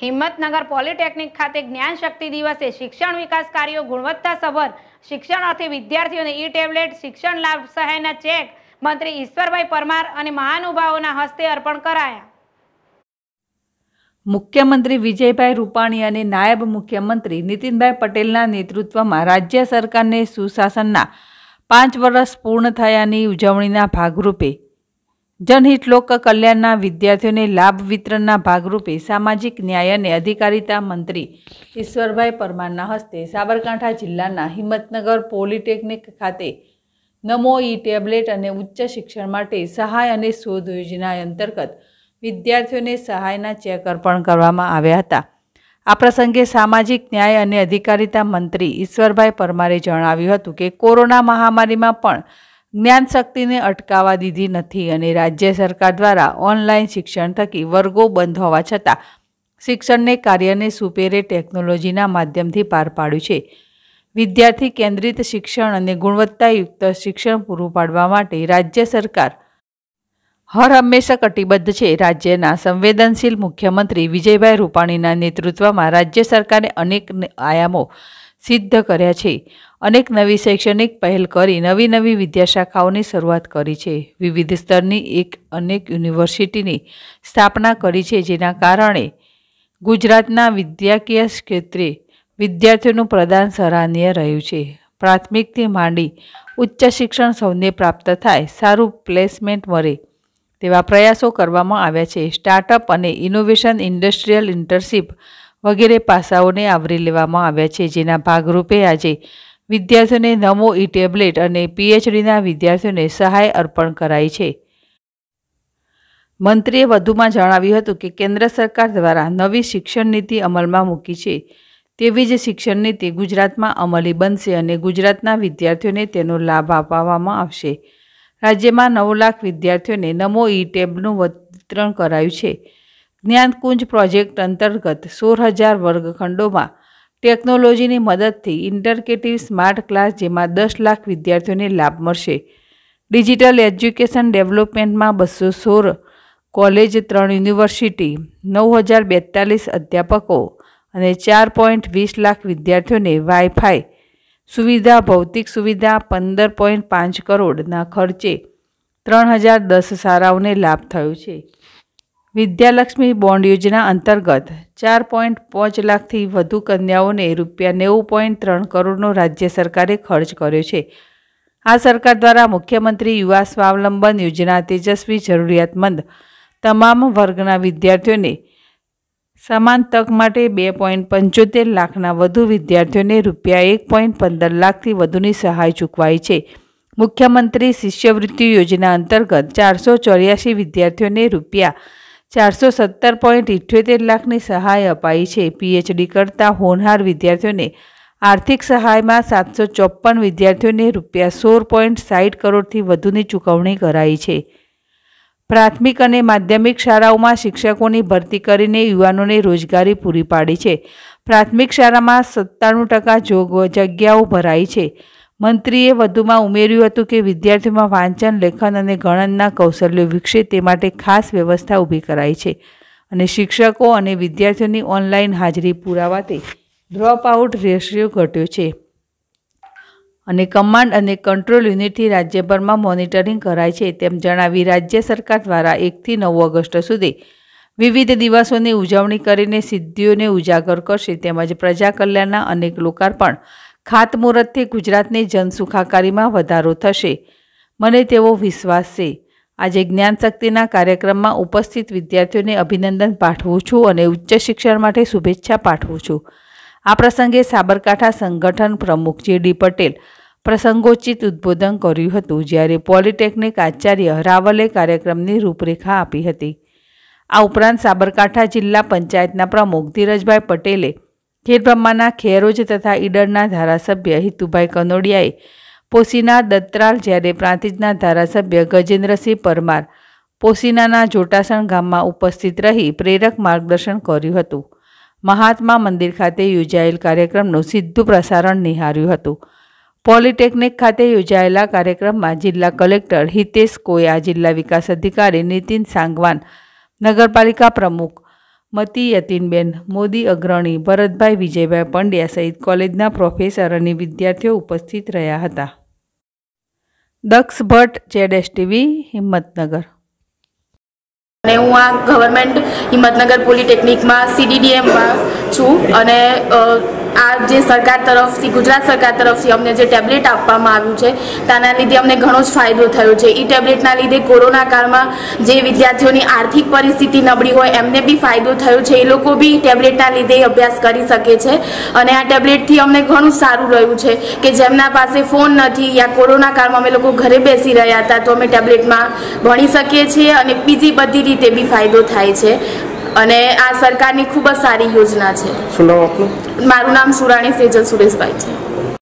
Himmatnagar polytechnic ખાતે જ્ઞાન શક્તિ દિવસે શિક્ષણ વિકાસ કાર્યો ગુણવત્તાસભર શિક્ષણ અર્થે વિદ્યાર્થીઓને ઈ ટેબ્લેટ શિક્ષણ લાભ સહાયના ચેક મંત્રી ઈશ્વરભાઈ પરમાર અને મહાનુભાવોના હસ્તે અર્પણ કરાયા મુખ્યમંત્રી વિજયભાઈ રૂપાણી અને નાયબ મુખ્યમંત્રી નીતિનભાઈ પટેલના નેતૃત્વમાં રાજ્ય સરકારને સુશાસનના પાંચ વર્ષ પૂર્ણ થયાની ઉજવણીના ભાગરૂપે જનહિત લોક કલ્યાણના વિદ્યાર્થીઓને લાભ વિતરણના ભાગરૂપે સામાજિક ન્યાય અને અધિકારિતા મંત્રી ઈશ્વરભાઈ પરમારના હસ્તે સાબરકાંઠા જિલ્લાના હિંમતનગર પોલિટેકનિક ખાતે નમો ઈ ટેબ્લેટ અને ઉચ્ચ શિક્ષણ માટે સહાય અને શોધ યોજના અંતર્ગત વિદ્યાર્થીઓને સહાયના ચેક અર્પણ કરવામાં આવ્યા હતા આ પ્રસંગે સામાજિક ન્યાય અને અધિકારિતા મંત્રી ઈશ્વરભાઈ પરમારે જણાવ્યું હતું કે કોરોના મહામારીમાં પણ જ્ઞાન શક્તિને અટકાવવા દીધી નથી અને રાજ્ય સરકાર દ્વારા ઓનલાઈન શિક્ષણ થકી વર્ગો બંધ હોવા છતાં શિક્ષણને કાર્યને સુપેરે ટેકનોલોજીના માધ્યમથી પાર પાડ્યું છે વિદ્યાર્થી કેન્દ્રિત શિક્ષણ અને ગુણવત્તાયુક્ત શિક્ષણ પૂરું પાડવા માટે રાજ્ય સરકાર હર હંમેશા કટિબદ્ધ છે રાજ્યના સંવેદનશીલ મુખ્યમંત્રી વિજયભાઈ રૂપાણીના નેતૃત્વમાં રાજ્ય સરકારે અનેક આયામો સિદ્ધ કર્યા છે અનેક નવી શૈક્ષણિક પહેલ કરી નવી નવી વિદ્યાશાખાઓની શરૂઆત કરી છે વિવિધ સ્તરની એક અનેક યુનિવર્સિટીની સ્થાપના કરી છે જેના કારણે ગુજરાતના વિદ્યાકીય ક્ષેત્રે વિદ્યાર્થીઓનું પ્રદાન સરાહનીય રહ્યું છે પ્રાથમિકથી માંડી ઉચ્ચ શિક્ષણ સૌને પ્રાપ્ત થાય સારું પ્લેસમેન્ટ મળે તેવા પ્રયાસો કરવામાં આવ્યા છે સ્ટાર્ટઅપ અને ઇનોવેશન ઇન્ડસ્ટ્રીયલ ઇન્ટર્નશીપ વગેરે પાસાઓને આવરી લેવામાં આવ્યા છે જેના ભાગરૂપે આજે વિદ્યાર્થીઓને નમો ઈ ટેબ્લેટ અને પીએચડીના વિદ્યાર્થીઓને સહાય અર્પણ કરાઈ છે મંત્રીએ વધુમાં જણાવ્યું હતું કે કેન્દ્ર સરકાર દ્વારા નવી શિક્ષણ નીતિ અમલમાં મૂકી છે તેવી જ શિક્ષણ નીતિ ગુજરાતમાં અમલી બનશે અને ગુજરાતના વિદ્યાર્થીઓને તેનો લાભ અપાવવામાં આવશે રાજ્યમાં નવ લાખ વિદ્યાર્થીઓને નમો ઈ ટેબનું વિતરણ કરાયું છે જ્ઞાનકુંજ પ્રોજેક્ટ અંતર્ગત સોળ હજાર વર્ગખંડોમાં ટેકનોલોજીની મદદથી ઇન્ટરકેટિવ સ્માર્ટ ક્લાસ જેમાં દસ લાખ વિદ્યાર્થીઓને લાભ મળશે ડિજિટલ એજ્યુકેશન ડેવલપમેન્ટમાં બસો સોળ કોલેજ ત્રણ યુનિવર્સિટી નવ હજાર બેતાલીસ અધ્યાપકો અને ચાર પોઈન્ટ વીસ લાખ વિદ્યાર્થીઓને વાઈફાઈ સુવિધા ભૌતિક સુવિધા પંદર પોઈન્ટ પાંચ કરોડના ખર્ચે ત્રણ હજાર દસ શાળાઓને લાભ થયો છે વિદ્યાલક્ષ્મી બોન્ડ યોજના અંતર્ગત ચાર પોઈન્ટ પાંચ લાખથી વધુ કન્યાઓને રૂપિયા નેવું પોઈન્ટ ત્રણ કરોડનો રાજ્ય સરકારે ખર્ચ કર્યો છે આ સરકાર દ્વારા મુખ્યમંત્રી યુવા સ્વાવલંબન યોજના તેજસ્વી જરૂરિયાતમંદ તમામ વર્ગના વિદ્યાર્થીઓને સમાન તક માટે બે પોઈન્ટ પંચોતેર લાખના વધુ વિદ્યાર્થીઓને રૂપિયા એક પોઈન્ટ પંદર લાખથી વધુની સહાય ચૂકવાઈ છે મુખ્યમંત્રી શિષ્યવૃત્તિ યોજના અંતર્ગત ચારસો ચોર્યાસી વિદ્યાર્થીઓને રૂપિયા ચારસો સત્તર પોઈન્ટ ઇઠ્યોતેર લાખની સહાય અપાઈ છે પીએચડી કરતા હોનહાર વિદ્યાર્થીઓને આર્થિક સહાયમાં સાતસો ચોપન વિદ્યાર્થીઓને રૂપિયા સોળ પોઈન્ટ સાઠ કરોડથી વધુની ચૂકવણી કરાઈ છે પ્રાથમિક અને માધ્યમિક શાળાઓમાં શિક્ષકોની ભરતી કરીને યુવાનોને રોજગારી પૂરી પાડી છે પ્રાથમિક શાળામાં સત્તાણું ટકા જોગ જગ્યાઓ ભરાઈ છે મંત્રીએ વધુમાં ઉમેર્યું હતું કે વિદ્યાર્થીઓમાં વાંચન લેખન અને ગણનના કૌશલ્યો વિકસે તે માટે ખાસ વ્યવસ્થા ઊભી કરાઈ છે અને શિક્ષકો અને વિદ્યાર્થીઓની ઓનલાઈન હાજરી પુરાવાથી આઉટ રેશિયો ઘટ્યો છે અને કમાન્ડ અને કંટ્રોલ યુનિટથી રાજ્યભરમાં મોનિટરિંગ કરાય છે તેમ જણાવી રાજ્ય સરકાર દ્વારા એકથી નવ ઓગસ્ટ સુધી વિવિધ દિવસોની ઉજવણી કરીને સિદ્ધિઓને ઉજાગર કરશે તેમજ પ્રજા કલ્યાણના અનેક લોકાર્પણ ખાતમુહૂર્તથી ગુજરાતની જનસુખાકારીમાં વધારો થશે મને તેવો વિશ્વાસ છે આજે જ્ઞાન શક્તિના કાર્યક્રમમાં ઉપસ્થિત વિદ્યાર્થીઓને અભિનંદન પાઠવું છું અને ઉચ્ચ શિક્ષણ માટે શુભેચ્છા પાઠવું છું આ પ્રસંગે સાબરકાંઠા સંગઠન પ્રમુખ જે ડી પટેલ પ્રસંગોચિત ઉદ્બોધન કર્યું હતું જ્યારે પોલિટેકનિક આચાર્ય રાવલે કાર્યક્રમની રૂપરેખા આપી હતી આ ઉપરાંત સાબરકાંઠા જિલ્લા પંચાયતના પ્રમુખ ધીરજભાઈ પટેલે ખેરબ્રહ્માના ખેરોજ તથા ઈડરના ધારાસભ્ય હિતુભાઈ કનોડિયાએ પોસીના દત્રાલ જ્યારે પ્રાંતિજના ધારાસભ્ય ગજેન્દ્રસિંહ પરમાર પોસીનાના જોટાસણ ગામમાં ઉપસ્થિત રહી પ્રેરક માર્ગદર્શન કર્યું હતું મહાત્મા મંદિર ખાતે યોજાયેલ કાર્યક્રમનું સીધું પ્રસારણ નિહાર્યું હતું પોલિટેકનિક ખાતે યોજાયેલા કાર્યક્રમમાં જિલ્લા કલેક્ટર હિતેશ કોયા જિલ્લા વિકાસ અધિકારી નીતિન સાંગવાન નગરપાલિકા પ્રમુખ મતી યતીનબેન મોદી અગ્રણી ભરતભાઈ વિજયભાઈ પંડ્યા સહિત કોલેજના પ્રોફેસર અને વિદ્યાર્થીઓ ઉપસ્થિત રહ્યા હતા દક્ષ ભટ્ટ જેડ ટીવી હિંમતનગર અને હું આ ગવર્મેન્ટ હિંમતનગર પોલિટેકનિકમાં સીડીડીએમમાં છું અને આ જે સરકાર તરફથી ગુજરાત સરકાર તરફથી અમને જે ટેબ્લેટ આપવામાં આવ્યું છે તેના લીધે અમને ઘણો જ ફાયદો થયો છે એ ટેબ્લેટના લીધે કોરોના કાળમાં જે વિદ્યાર્થીઓની આર્થિક પરિસ્થિતિ નબળી હોય એમને બી ફાયદો થયો છે એ લોકો બી ટેબ્લેટના લીધે અભ્યાસ કરી શકે છે અને આ ટેબ્લેટથી અમને ઘણું સારું રહ્યું છે કે જેમના પાસે ફોન નથી યા કોરોના કાળમાં અમે લોકો ઘરે બેસી રહ્યા હતા તો અમે ટેબ્લેટમાં ભણી શકીએ છીએ અને બીજી બધી તે બી ફાયદો થાય છે અને આ સરકારની ખૂબ જ સારી યોજના છે શું નામ આપનું મારું નામ સુરાણી સેજલ સુરેશભાઈ છે